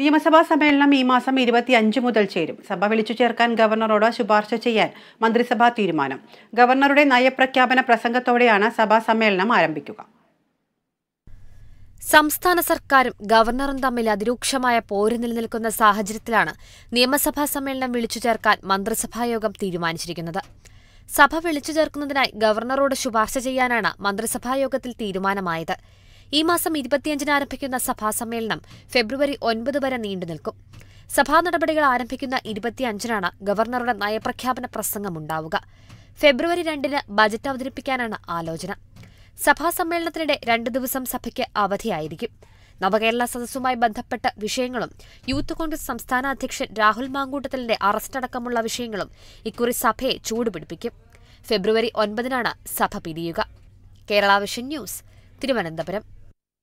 നിയമസഭാ സമ്മേളനം ഈ മാസം അഞ്ച് മുതൽ ചേരും സഭ വിളിച്ചു ചേർക്കാൻ ഗവർണറോട് ശുപാർശ ചെയ്യാൻ മന്ത്രിസഭാ തീരുമാനം ഗവർണറുടെ നയപ്രഖ്യാപന പ്രസംഗത്തോടെയാണ് സഭാ സമ്മേളനം ആരംഭിക്കുക സംസ്ഥാന സർക്കാരും ഗവർണറും തമ്മിൽ അതിരൂക്ഷമായ പോര് നിലനിൽക്കുന്ന സാഹചര്യത്തിലാണ് നിയമസഭാ സമ്മേളനം വിളിച്ചു ചേർക്കാൻ മന്ത്രിസഭായോഗം തീരുമാനിച്ചിരിക്കുന്നത് സഭ വിളിച്ചു ചേർക്കുന്നതിനായി ഗവർണറോട് ശുപാർശ ചെയ്യാനാണ് മന്ത്രിസഭായോഗത്തിൽ തീരുമാനമായത് ഈ മാസം ഇരുപത്തിയഞ്ചിന് ആരംഭിക്കുന്ന സഭാ സമ്മേളനം ഫെബ്രുവരി ഒൻപത് വരെ നീണ്ടുനിൽക്കും സഭാ നടപടികൾ ആരംഭിക്കുന്ന ഇരുപത്തിയഞ്ചിനാണ് ഗവർണറുടെ നയപ്രഖ്യാപന പ്രസംഗമുണ്ടാവുക ഫെബ്രുവരി രണ്ടിന് ബജറ്റ് അവതരിപ്പിക്കാനാണ് ആലോചന സഭാ സമ്മേളനത്തിനിടെ രണ്ടു ദിവസം സഭയ്ക്ക് അവധിയായിരിക്കും നവകേരള സദസ്സുമായി ബന്ധപ്പെട്ട വിഷയങ്ങളും യൂത്ത് കോൺഗ്രസ് സംസ്ഥാന അധ്യക്ഷൻ രാഹുൽ മാങ്കൂട്ടത്തലിന്റെ അറസ്റ്റടക്കമുള്ള വിഷയങ്ങളും ഇക്കുറി സഭയെ ചൂടുപിടിപ്പിക്കും ഫെബ്രുവരി ഒൻപതിനാണ് സഭ പിരിയുക കേരള വിഷൻ ന്യൂസ് തിരുവനന്തപുരം